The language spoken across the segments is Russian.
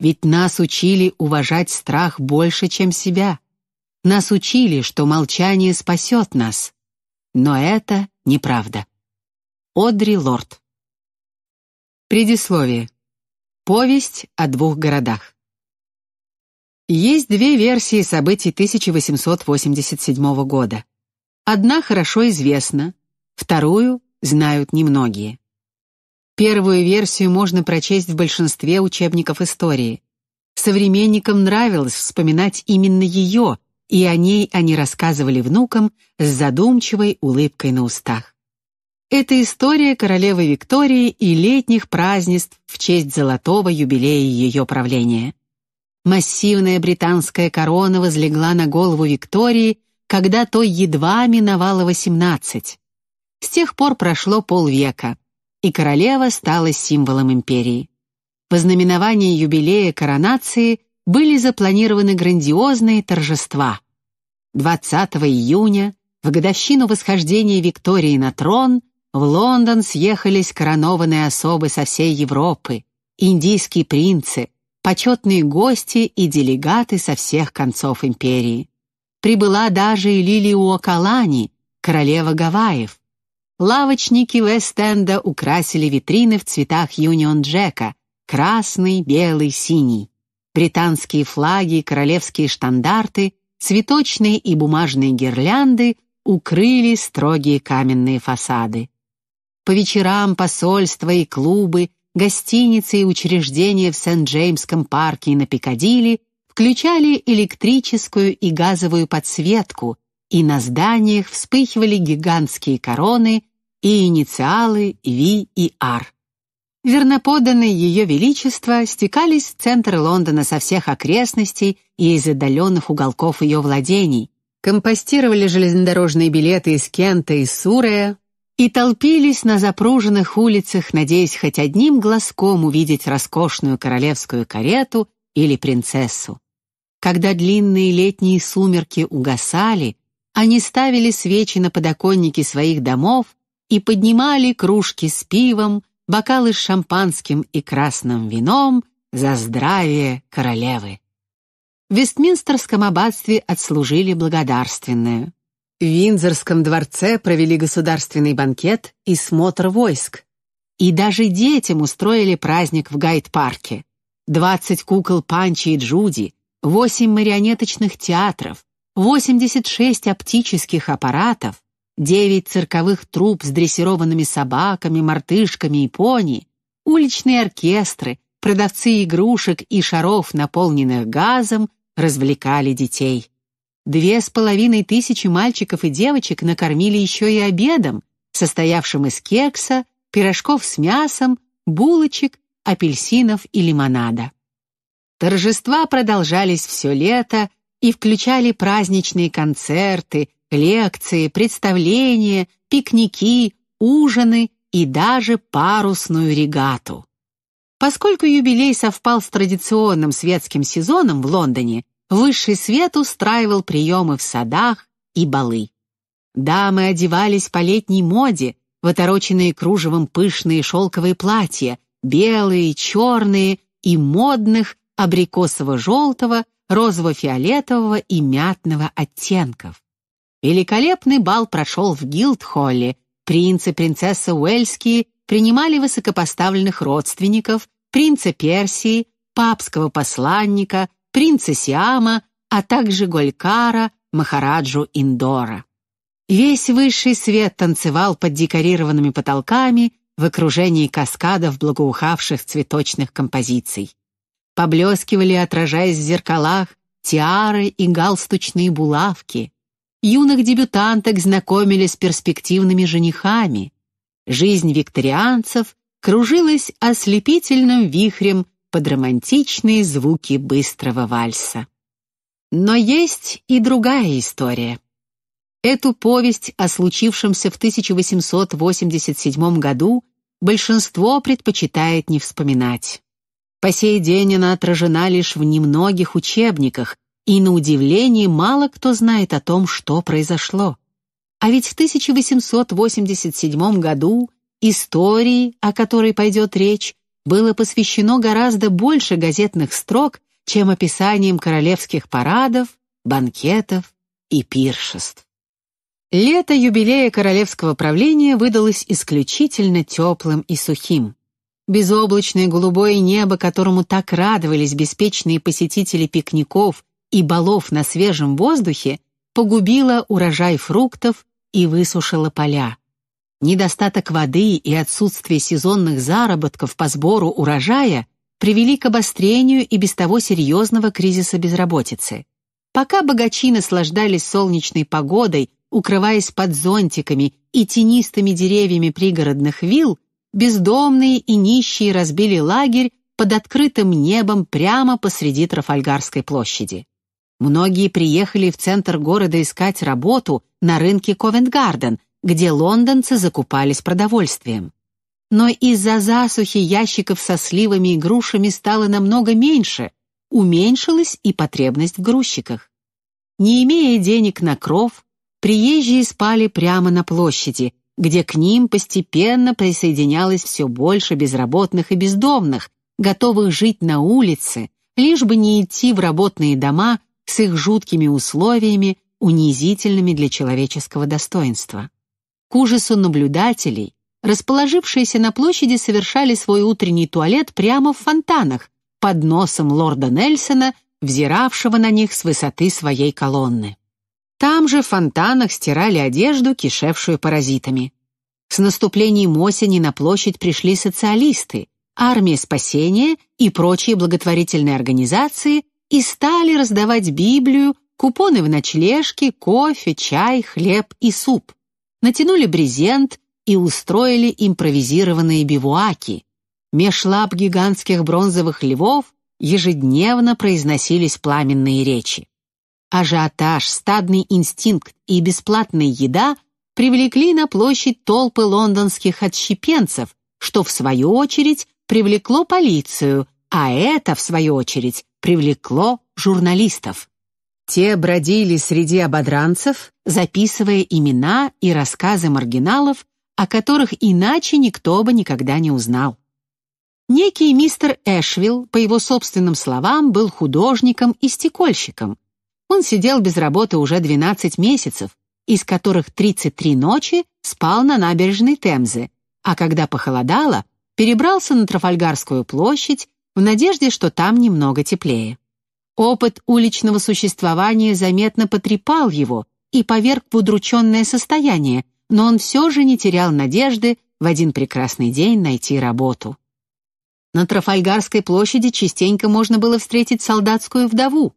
Ведь нас учили уважать страх больше, чем себя. Нас учили, что молчание спасет нас. Но это неправда. Одри Лорд Предисловие. Повесть о двух городах. Есть две версии событий 1887 года. Одна хорошо известна, вторую знают немногие. Первую версию можно прочесть в большинстве учебников истории. Современникам нравилось вспоминать именно ее, и о ней они рассказывали внукам с задумчивой улыбкой на устах. Это история королевы Виктории и летних празднеств в честь золотого юбилея ее правления. Массивная британская корона возлегла на голову Виктории, когда то едва миновало 18. С тех пор прошло полвека и королева стала символом империи. В ознаменование юбилея коронации были запланированы грандиозные торжества. 20 июня, в годовщину восхождения Виктории на трон, в Лондон съехались коронованные особы со всей Европы, индийские принцы, почетные гости и делегаты со всех концов империи. Прибыла даже и Лилио Калани, королева Гавайев, Лавочники Вест-Энда украсили витрины в цветах Юнион Джека — красный, белый, синий. Британские флаги, королевские штандарты, цветочные и бумажные гирлянды укрыли строгие каменные фасады. По вечерам посольства и клубы, гостиницы и учреждения в Сент-Джеймском парке и на Пикадилли включали электрическую и газовую подсветку, и на зданиях вспыхивали гигантские короны и инициалы Ви и Ар. Верноподанные Ее Величества стекались в центр Лондона со всех окрестностей и из отдаленных уголков ее владений, компостировали железнодорожные билеты из Кента и Сурея и толпились на запруженных улицах, надеясь хоть одним глазком увидеть роскошную королевскую карету или принцессу. Когда длинные летние сумерки угасали, они ставили свечи на подоконники своих домов и поднимали кружки с пивом, бокалы с шампанским и красным вином за здравие королевы. В Вестминстерском аббатстве отслужили благодарственную. В Виндзорском дворце провели государственный банкет и смотр войск. И даже детям устроили праздник в Гайд-парке. 20 кукол Панчи и Джуди, 8 марионеточных театров, 86 оптических аппаратов, Девять цирковых труп с дрессированными собаками, мартышками и пони, уличные оркестры, продавцы игрушек и шаров, наполненных газом, развлекали детей. Две с половиной тысячи мальчиков и девочек накормили еще и обедом, состоявшим из кекса, пирожков с мясом, булочек, апельсинов и лимонада. Торжества продолжались все лето и включали праздничные концерты, лекции, представления, пикники, ужины и даже парусную регату. Поскольку юбилей совпал с традиционным светским сезоном в Лондоне, высший свет устраивал приемы в садах и балы. Дамы одевались по летней моде, в отороченные кружевом пышные шелковые платья, белые, черные и модных абрикосово-желтого, розово-фиолетового и мятного оттенков. Великолепный бал прошел в Гилдхолле. Принц и принцесса Уэльские принимали высокопоставленных родственников, принца Персии, папского посланника, принца Сиама, а также Голькара, Махараджу Индора. Весь высший свет танцевал под декорированными потолками в окружении каскадов благоухавших цветочных композиций. Поблескивали, отражаясь в зеркалах, тиары и галстучные булавки юных дебютанток знакомили с перспективными женихами. Жизнь викторианцев кружилась ослепительным вихрем под романтичные звуки быстрого вальса. Но есть и другая история. Эту повесть о случившемся в 1887 году большинство предпочитает не вспоминать. По сей день она отражена лишь в немногих учебниках, и на удивление мало кто знает о том, что произошло. А ведь в 1887 году истории, о которой пойдет речь, было посвящено гораздо больше газетных строк, чем описанием королевских парадов, банкетов и пиршеств. Лето юбилея королевского правления выдалось исключительно теплым и сухим. Безоблачное голубое небо, которому так радовались беспечные посетители пикников и балов на свежем воздухе погубила урожай фруктов и высушила поля. Недостаток воды и отсутствие сезонных заработков по сбору урожая привели к обострению и без того серьезного кризиса безработицы. Пока богачи наслаждались солнечной погодой, укрываясь под зонтиками и тенистыми деревьями пригородных вилл, бездомные и нищие разбили лагерь под открытым небом прямо посреди Трафальгарской площади. Многие приехали в центр города искать работу на рынке Ковентгарден, где лондонцы закупались продовольствием. Но из-за засухи ящиков со сливами и грушами стало намного меньше, уменьшилась и потребность в грузчиках. Не имея денег на кров, приезжие спали прямо на площади, где к ним постепенно присоединялось все больше безработных и бездомных, готовых жить на улице, лишь бы не идти в работные дома с их жуткими условиями, унизительными для человеческого достоинства. К ужасу наблюдателей, расположившиеся на площади совершали свой утренний туалет прямо в фонтанах, под носом лорда Нельсона, взиравшего на них с высоты своей колонны. Там же в фонтанах стирали одежду, кишевшую паразитами. С наступлением осени на площадь пришли социалисты, армия спасения и прочие благотворительные организации, и стали раздавать Библию, купоны в ночлежке, кофе, чай, хлеб и суп. Натянули брезент и устроили импровизированные бивуаки. Меж лап гигантских бронзовых львов ежедневно произносились пламенные речи. Ажиотаж, стадный инстинкт и бесплатная еда привлекли на площадь толпы лондонских отщепенцев, что, в свою очередь, привлекло полицию, а это, в свою очередь, привлекло журналистов. Те бродили среди ободранцев, записывая имена и рассказы маргиналов, о которых иначе никто бы никогда не узнал. Некий мистер Эшвилл, по его собственным словам, был художником и стекольщиком. Он сидел без работы уже 12 месяцев, из которых 33 ночи спал на набережной Темзы, а когда похолодало, перебрался на Трафальгарскую площадь в надежде, что там немного теплее. Опыт уличного существования заметно потрепал его и поверг в удрученное состояние, но он все же не терял надежды в один прекрасный день найти работу. На Трафальгарской площади частенько можно было встретить солдатскую вдову.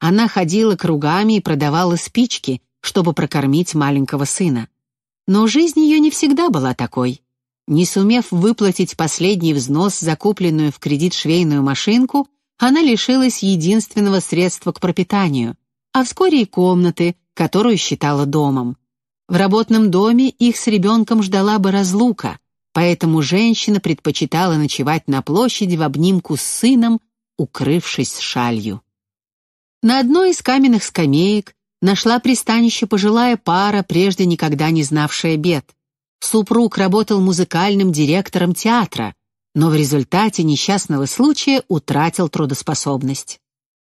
Она ходила кругами и продавала спички, чтобы прокормить маленького сына. Но жизнь ее не всегда была такой. Не сумев выплатить последний взнос, закупленную в кредит швейную машинку, она лишилась единственного средства к пропитанию, а вскоре и комнаты, которую считала домом. В работном доме их с ребенком ждала бы разлука, поэтому женщина предпочитала ночевать на площади в обнимку с сыном, укрывшись шалью. На одной из каменных скамеек нашла пристанище пожилая пара, прежде никогда не знавшая бед. Супруг работал музыкальным директором театра, но в результате несчастного случая утратил трудоспособность.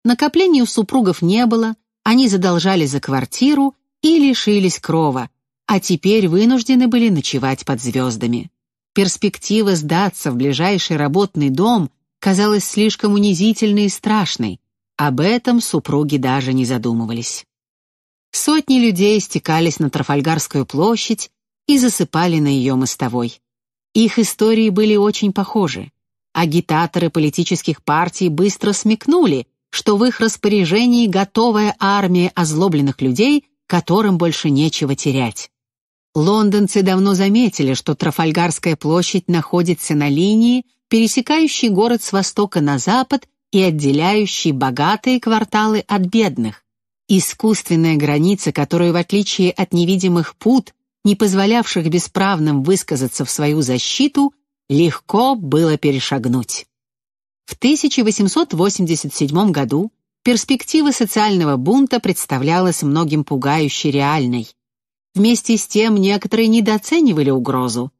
Накоплений у супругов не было, они задолжали за квартиру и лишились крова, а теперь вынуждены были ночевать под звездами. Перспектива сдаться в ближайший работный дом казалась слишком унизительной и страшной. Об этом супруги даже не задумывались. Сотни людей стекались на Трафальгарскую площадь и засыпали на ее мостовой. Их истории были очень похожи. Агитаторы политических партий быстро смекнули, что в их распоряжении готовая армия озлобленных людей, которым больше нечего терять. Лондонцы давно заметили, что Трафальгарская площадь находится на линии, пересекающей город с востока на запад и отделяющей богатые кварталы от бедных. Искусственная граница, которую, в отличие от невидимых пут, не позволявших бесправным высказаться в свою защиту, легко было перешагнуть. В 1887 году перспектива социального бунта представлялась многим пугающе реальной. Вместе с тем некоторые недооценивали угрозу.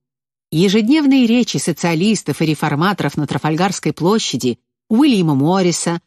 Ежедневные речи социалистов и реформаторов на Трафальгарской площади, Уильяма Морриса,